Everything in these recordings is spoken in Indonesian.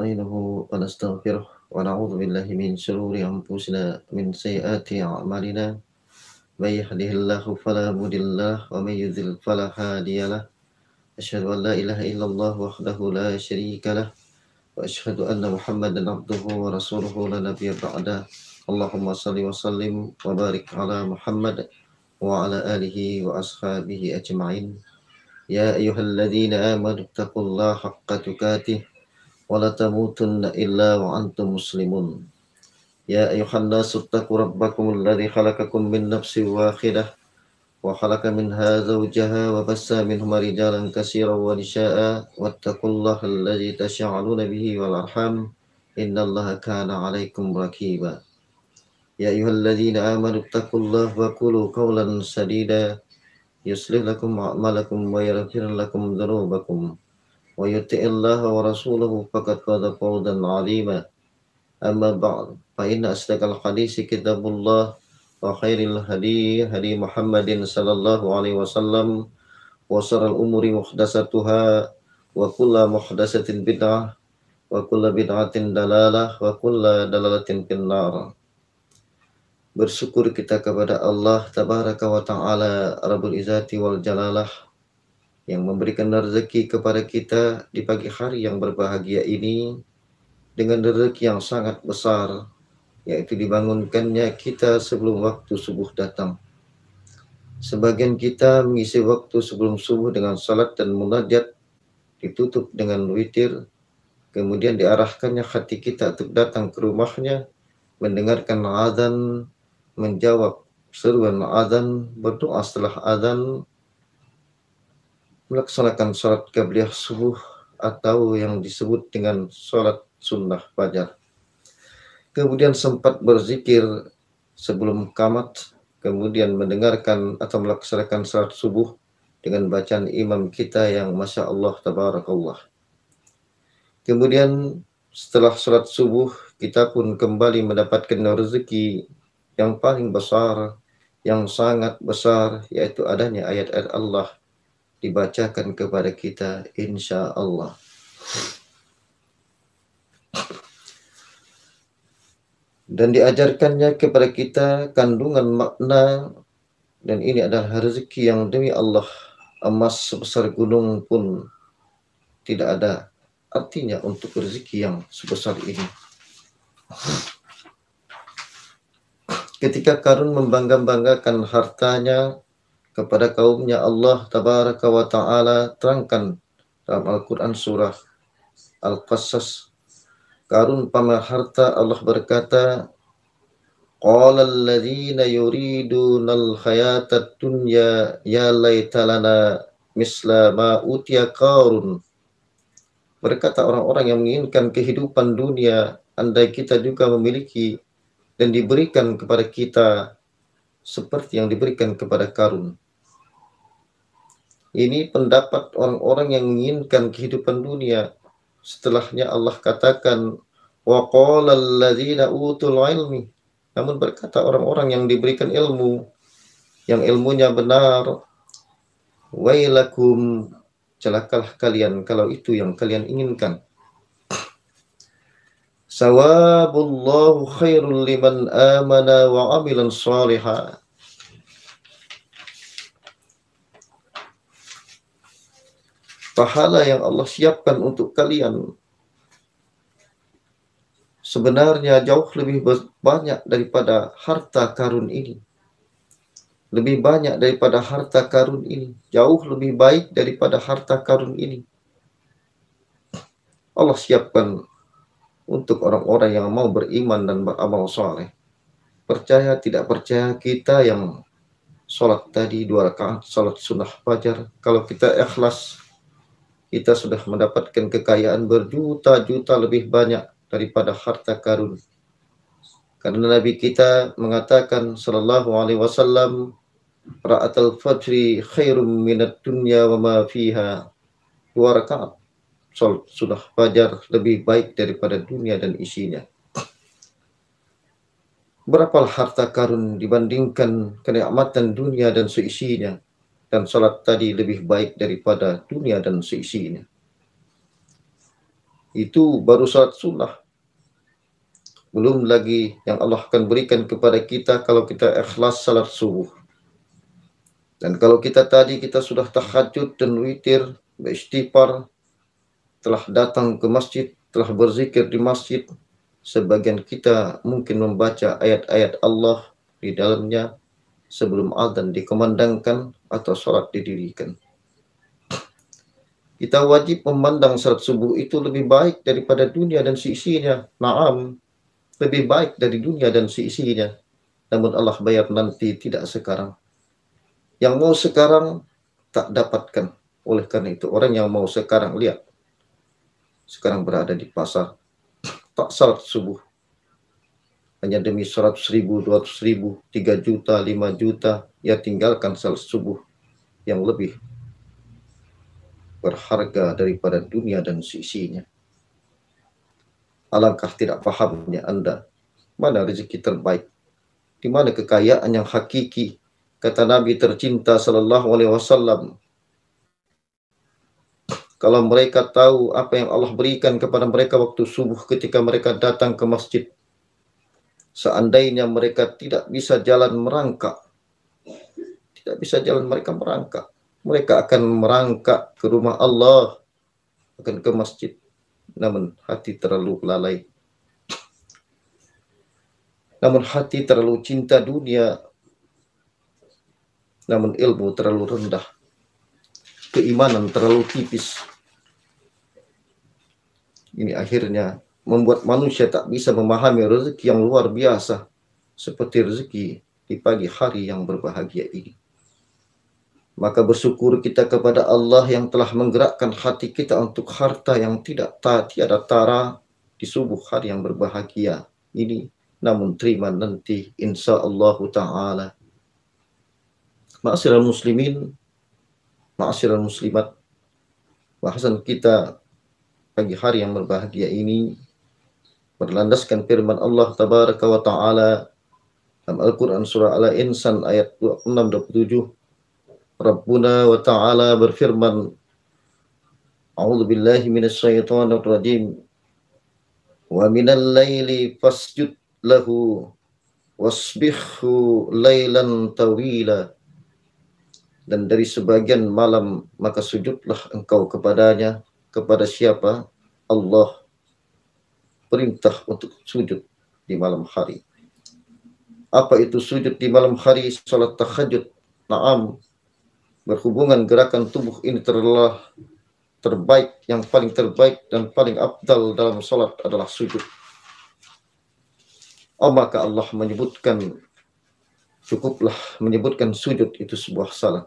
نستعينه ونستغفره ونعوذ بالله من شرور أنفسنا من سيئات أعمالنا من يهده الله فلا مضل له ومن يضلل فلا هادي له أشهد أن لا إله إلا الله وحده لا شريك له وأشهد أن محمدا عبده ورسوله لا نبي بعده اللهم صل وسلم وبارك على محمد وعلى آله وأصحابه أجمعين يا أيها الذين آمنوا اتقوا الله حق تقاته ولا تموتن إلا وأنتم مسلمون يا أيها الناس اتقوا ربكم الذي خلقكم من نفس واحدة وخلق منها زوجها وبس منهما رجالا كثيرا ونساء واتقوا الله الذي تشعلون به والأرحام إن الله كان عليكم ركيبا يا أيها الذين آمنوا اتقوا الله وقولوا قولا سديدا يصلح لكم أعمالكم ويغفر لكم ذنوبكم ويطع الله ورسوله فقد فاز فوزا عظيما أما بعد فإن أصدق الحديث كتاب الله وخير الهدي هدي محمد صلى الله عليه وسلم وشر الأمور محدثاتها وكل محدثة بدعة وكل بدعة دلالة وكل دلالة في النار Bersyukur kita kepada Allah Tabaraka wa Ta'ala Rabbul Izzati wal Jalalah yang memberikan rezeki kepada kita di pagi hari yang berbahagia ini dengan rezeki yang sangat besar yaitu dibangunkannya kita sebelum waktu subuh datang. Sebagian kita mengisi waktu sebelum subuh dengan salat dan munajat ditutup dengan witir kemudian diarahkannya hati kita untuk datang ke rumahnya mendengarkan azan menjawab seruan azan berdoa setelah azan melaksanakan sholat qabliyah subuh atau yang disebut dengan sholat sunnah fajar. Kemudian sempat berzikir sebelum kamat, kemudian mendengarkan atau melaksanakan sholat subuh dengan bacaan imam kita yang Masya Allah Tabarakallah. Kemudian setelah sholat subuh, kita pun kembali mendapatkan rezeki yang paling besar, yang sangat besar, yaitu adanya ayat-ayat Allah dibacakan kepada kita insya Allah. Dan diajarkannya kepada kita kandungan makna dan ini adalah rezeki yang demi Allah emas sebesar gunung pun tidak ada artinya untuk rezeki yang sebesar ini. Ketika Karun membangga-banggakan hartanya kepada kaumnya Allah tabaraka wa taala terangkan dalam Al-Qur'an surah Al-Qasas karun pamer harta Allah berkata qala alladziina yuriduna al-hayata dunya ya laita lana misla ma utiya qarun berkata orang-orang yang menginginkan kehidupan dunia andai kita juga memiliki dan diberikan kepada kita seperti yang diberikan kepada Karun. Ini pendapat orang-orang yang menginginkan kehidupan dunia. Setelahnya Allah katakan, Wa utul ilmi. Namun berkata orang-orang yang diberikan ilmu, yang ilmunya benar, Wailakum, celakalah kalian kalau itu yang kalian inginkan. Sawabullahu khairul liman amana wa amilan saliha. Pahala yang Allah siapkan untuk kalian sebenarnya jauh lebih banyak daripada harta karun ini. Lebih banyak daripada harta karun ini, jauh lebih baik daripada harta karun ini. Allah siapkan untuk orang-orang yang mau beriman dan beramal soleh. Percaya tidak percaya kita yang sholat tadi dua rakaat, sholat sunnah fajar. Kalau kita ikhlas, kita sudah mendapatkan kekayaan berjuta-juta lebih banyak daripada harta karun. Karena Nabi kita mengatakan sallallahu alaihi wasallam ra'atul fajri khairum minat dunya wa ma fiha. Dua rakaat sudah fajar lebih baik daripada dunia dan isinya. Berapa harta karun dibandingkan kenikmatan dunia dan seisinya dan salat tadi lebih baik daripada dunia dan seisinya. Itu baru salat sunnah. Belum lagi yang Allah akan berikan kepada kita kalau kita ikhlas salat subuh. Dan kalau kita tadi kita sudah tahajud dan witir, beristighfar, telah datang ke masjid, telah berzikir di masjid. Sebagian kita mungkin membaca ayat-ayat Allah di dalamnya sebelum adzan dikumandangkan atau sholat didirikan. Kita wajib memandang sholat subuh itu lebih baik daripada dunia dan sisinya, Naam, lebih baik dari dunia dan sisinya, Namun Allah bayar nanti tidak sekarang. Yang mau sekarang tak dapatkan. Oleh karena itu orang yang mau sekarang lihat sekarang berada di pasar tak salat subuh hanya demi 100 ribu, 200 ribu, 3 juta, 5 juta, ya tinggalkan salat subuh yang lebih berharga daripada dunia dan sisinya. Alangkah tidak pahamnya Anda, mana rezeki terbaik, di mana kekayaan yang hakiki, kata Nabi tercinta Sallallahu Alaihi Wasallam, kalau mereka tahu apa yang Allah berikan kepada mereka waktu subuh ketika mereka datang ke masjid. Seandainya mereka tidak bisa jalan merangkak. Tidak bisa jalan mereka merangkak. Mereka akan merangkak ke rumah Allah. Akan ke masjid. Namun hati terlalu lalai. Namun hati terlalu cinta dunia. Namun ilmu terlalu rendah keimanan terlalu tipis. Ini akhirnya membuat manusia tak bisa memahami rezeki yang luar biasa seperti rezeki di pagi hari yang berbahagia ini. Maka bersyukur kita kepada Allah yang telah menggerakkan hati kita untuk harta yang tidak ta, tiada tara di subuh hari yang berbahagia ini. Namun terima nanti insya Allah ta'ala. Ma'asyiral muslimin, ma'asyiral muslimat, bahasan kita pagi hari yang berbahagia ini berlandaskan firman Allah tabaraka wa taala dalam Al-Qur'an surah Al-Insan ayat 26 27 Rabbuna wa taala berfirman A'udzu billahi syaithanir rajim wa minal laili fasjud lahu wasbihu lailan tawila dan dari sebagian malam maka sujudlah engkau kepadanya kepada siapa Allah perintah untuk sujud di malam hari. Apa itu sujud di malam hari? Salat tahajud. Naam. Berhubungan gerakan tubuh ini terlah terbaik, yang paling terbaik dan paling abdal dalam salat adalah sujud. Oh, maka Allah menyebutkan cukuplah menyebutkan sujud itu sebuah salat.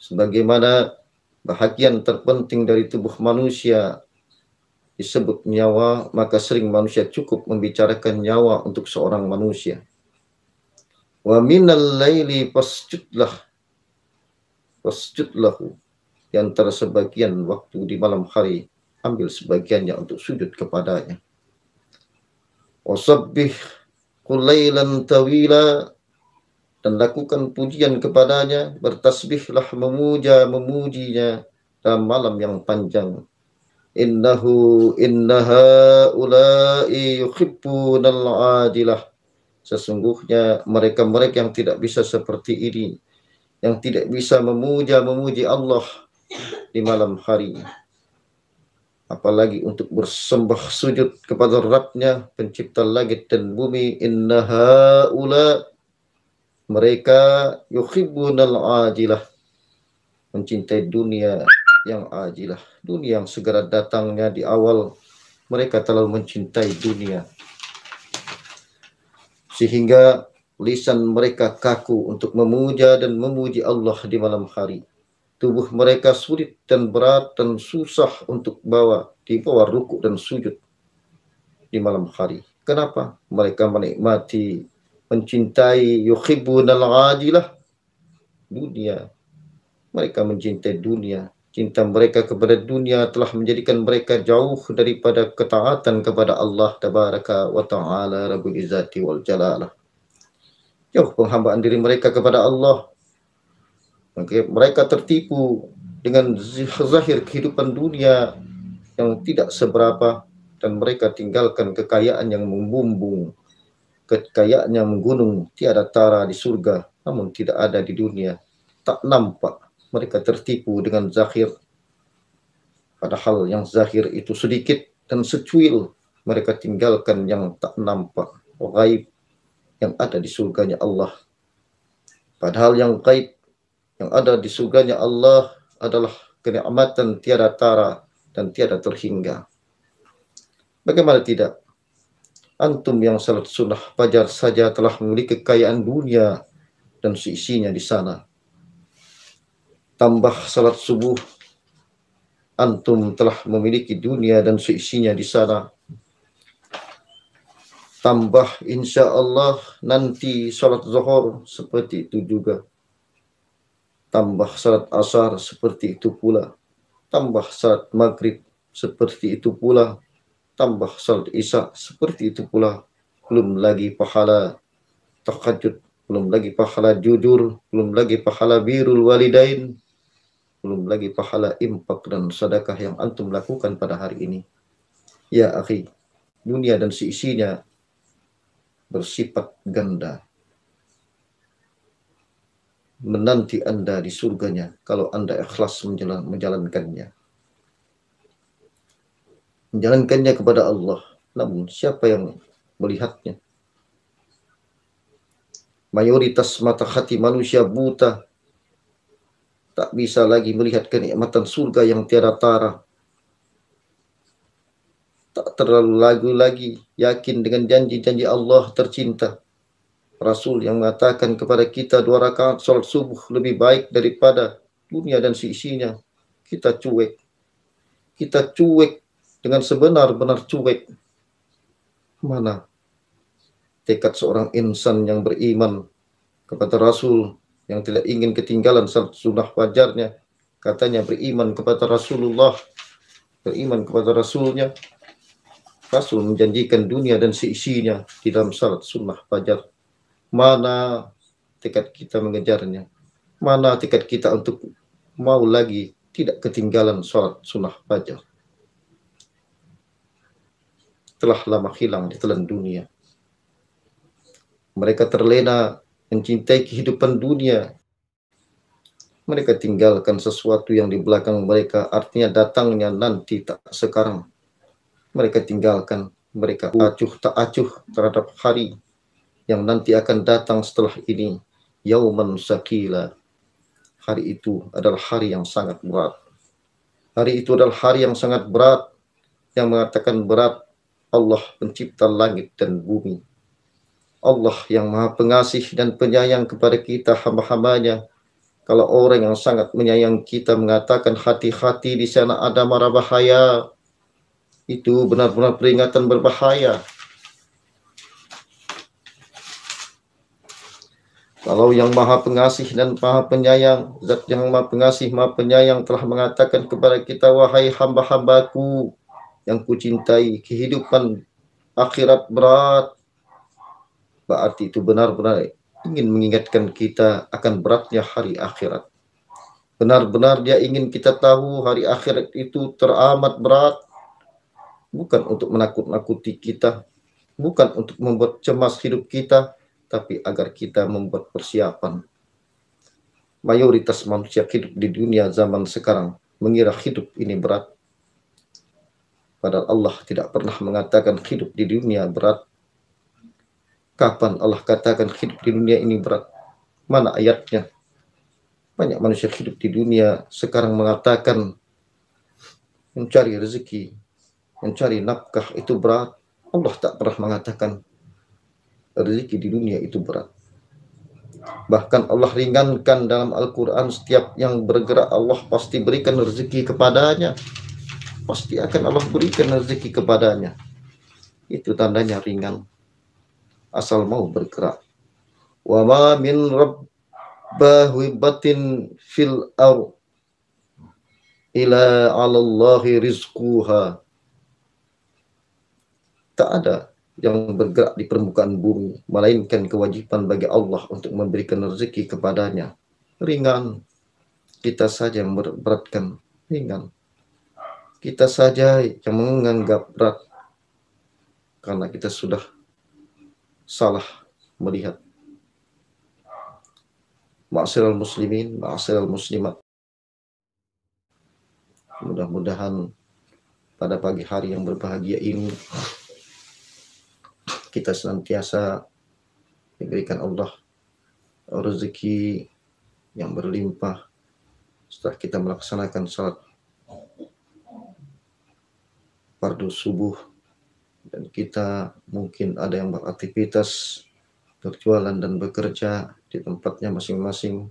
Sebagaimana bahagian terpenting dari tubuh manusia disebut nyawa, maka sering manusia cukup membicarakan nyawa untuk seorang manusia. Wa minal laili fasjudlah fasjudlahu di antara sebagian waktu di malam hari ambil sebagiannya untuk sujud kepadanya. Wasabbih kulailan tawila dan lakukan pujian kepadanya, bertasbihlah memuja memujinya dalam malam yang panjang. Innahu innaha ulai yuhibbunal adilah. Sesungguhnya mereka-mereka yang tidak bisa seperti ini, yang tidak bisa memuja memuji Allah di malam hari. Apalagi untuk bersembah sujud kepada Rabbnya pencipta langit dan bumi. Innaha ulai mereka yukhibbunal ajilah mencintai dunia yang ajilah dunia yang segera datangnya di awal mereka terlalu mencintai dunia sehingga lisan mereka kaku untuk memuja dan memuji Allah di malam hari tubuh mereka sulit dan berat dan susah untuk bawa di bawah ruku dan sujud di malam hari kenapa mereka menikmati mencintai yuhibbunal ghadilah dunia mereka mencintai dunia cinta mereka kepada dunia telah menjadikan mereka jauh daripada ketaatan kepada Allah tabaraka wa taala rabbul izati wal jalalah jauh penghambaan diri mereka kepada Allah okay. mereka tertipu dengan zahir kehidupan dunia yang tidak seberapa dan mereka tinggalkan kekayaan yang membumbung kekayaannya menggunung, tiada tara di surga, namun tidak ada di dunia. Tak nampak, mereka tertipu dengan zahir. Padahal yang zahir itu sedikit dan secuil, mereka tinggalkan yang tak nampak, gaib yang ada di surganya Allah. Padahal yang gaib yang ada di surganya Allah adalah kenikmatan tiada tara dan tiada terhingga. Bagaimana tidak? Antum yang salat sunnah fajar saja telah memiliki kekayaan dunia dan seisinya di sana. Tambah salat subuh, antum telah memiliki dunia dan seisinya di sana. Tambah insya Allah nanti salat zuhur seperti itu juga. Tambah salat asar seperti itu pula. Tambah salat maghrib seperti itu pula tambah salat isya seperti itu pula belum lagi pahala takajud belum lagi pahala jujur belum lagi pahala birul walidain belum lagi pahala impak dan sedekah yang antum lakukan pada hari ini ya akhi dunia dan seisinya bersifat ganda menanti Anda di surganya kalau Anda ikhlas menjalankannya menjalankannya kepada Allah. Namun siapa yang melihatnya? Mayoritas mata hati manusia buta tak bisa lagi melihat kenikmatan surga yang tiada tara. Tak terlalu lagu lagi yakin dengan janji-janji Allah tercinta. Rasul yang mengatakan kepada kita dua rakaat salat subuh lebih baik daripada dunia dan sisinya, Kita cuek. Kita cuek dengan sebenar-benar cuek. Mana tekad seorang insan yang beriman kepada Rasul yang tidak ingin ketinggalan sunnah wajarnya katanya beriman kepada Rasulullah beriman kepada Rasulnya Rasul menjanjikan dunia dan seisinya di dalam salat sunnah wajar mana tekad kita mengejarnya mana tekad kita untuk mau lagi tidak ketinggalan salat sunnah wajar telah lama hilang di telan dunia. Mereka terlena mencintai kehidupan dunia. Mereka tinggalkan sesuatu yang di belakang mereka, artinya datangnya nanti tak sekarang. Mereka tinggalkan, mereka acuh tak acuh terhadap hari yang nanti akan datang setelah ini. Yauman sakila. Hari itu adalah hari yang sangat berat. Hari itu adalah hari yang sangat berat yang mengatakan berat Allah pencipta langit dan bumi. Allah yang maha pengasih dan penyayang kepada kita hamba-hambanya. Kalau orang yang sangat menyayang kita mengatakan hati-hati di sana ada marah bahaya. Itu benar-benar peringatan berbahaya. Kalau yang maha pengasih dan maha penyayang, zat yang maha pengasih, maha penyayang telah mengatakan kepada kita, wahai hamba-hambaku, yang kucintai, kehidupan akhirat berat. Berarti itu benar-benar ingin mengingatkan kita akan beratnya hari akhirat. Benar-benar dia ingin kita tahu hari akhirat itu teramat berat. Bukan untuk menakut-nakuti kita, bukan untuk membuat cemas hidup kita, tapi agar kita membuat persiapan. Mayoritas manusia hidup di dunia zaman sekarang mengira hidup ini berat Padahal Allah tidak pernah mengatakan hidup di dunia berat. Kapan Allah katakan hidup di dunia ini berat? Mana ayatnya? Banyak manusia hidup di dunia sekarang mengatakan mencari rezeki, mencari nafkah itu berat. Allah tak pernah mengatakan rezeki di dunia itu berat. Bahkan Allah ringankan dalam Al-Quran setiap yang bergerak Allah pasti berikan rezeki kepadanya pasti akan Allah berikan rezeki kepadanya. Itu tandanya ringan. Asal mau bergerak. Wa ma min rabbahibatin fil ar ila alallahi rizquha. Tak ada yang bergerak di permukaan bumi, melainkan kewajiban bagi Allah untuk memberikan rezeki kepadanya. Ringan, kita saja yang memberatkan, ringan kita saja yang menganggap berat karena kita sudah salah melihat. Ma'asyiral muslimin, ma'asyiral muslimat. Mudah-mudahan pada pagi hari yang berbahagia ini kita senantiasa diberikan Allah rezeki yang berlimpah setelah kita melaksanakan salat fardu subuh dan kita mungkin ada yang beraktivitas berjualan dan bekerja di tempatnya masing-masing.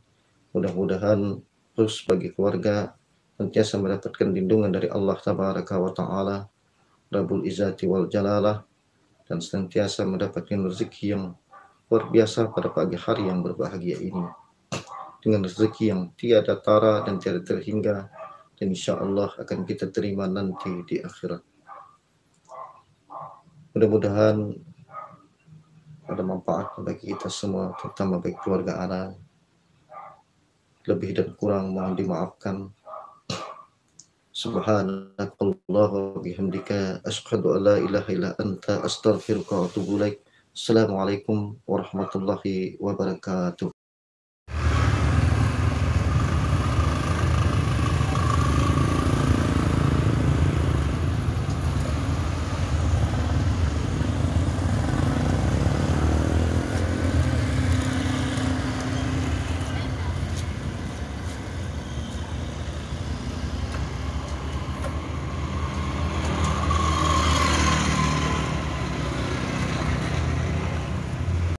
Mudah-mudahan terus bagi keluarga sentiasa mendapatkan lindungan dari Allah Tabaraka wa Ta'ala Rabbul Izzati wal Jalalah dan sentiasa mendapatkan rezeki yang luar biasa pada pagi hari yang berbahagia ini dengan rezeki yang tiada tara dan tiada terhingga dan insya Allah akan kita terima nanti di akhirat. Mudah-mudahan ada manfaat bagi kita semua, terutama bagi keluarga Ana Lebih dan kurang mohon dimaafkan. Subhanakallah bihamdika asyhadu an la ilaha illa anta astaghfiruka wa atubu ilaik. Assalamualaikum warahmatullahi wabarakatuh.